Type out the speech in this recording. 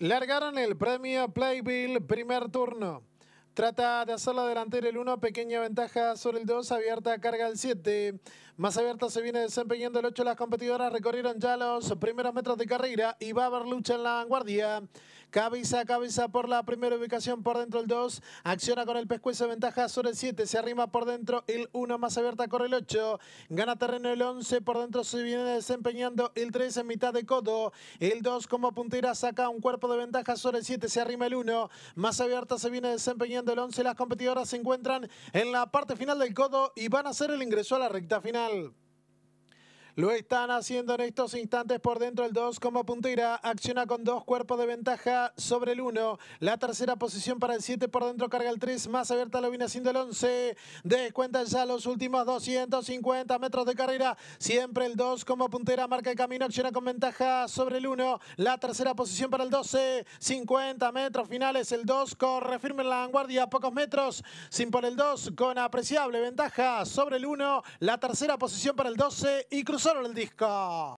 Largaron el premio Playbill primer turno. Trata de hacer la delantera el 1, pequeña ventaja sobre el 2, abierta carga el 7. Más abierta se viene desempeñando el 8. Las competidoras recorrieron ya los primeros metros de carrera y va a haber lucha en la vanguardia. Cabeza a cabeza por la primera ubicación por dentro el 2. Acciona con el pescuezo ventaja sobre el 7. Se arrima por dentro el 1 más abierta corre el 8. Gana terreno el 11. Por dentro se viene desempeñando el 3 en mitad de codo. El 2 como puntera saca un cuerpo de ventaja sobre el 7. Se arrima el 1. Más abierta se viene desempeñando el 11. Las competidoras se encuentran en la parte final del codo y van a hacer el ingreso a la recta final. Lo están haciendo en estos instantes por dentro el 2 como puntera. Acciona con dos cuerpos de ventaja sobre el 1. La tercera posición para el 7 por dentro carga el 3. Más abierta lo viene haciendo el 11. ...descuenta ya los últimos 250 metros de carrera. Siempre el 2 como puntera marca el camino. Acciona con ventaja sobre el 1. La tercera posición para el 12. 50 metros finales. El 2 corre firme en la vanguardia. pocos metros. Sin por el 2 con apreciable ventaja sobre el 1. La tercera posición para el 12 y cruza solo el disco.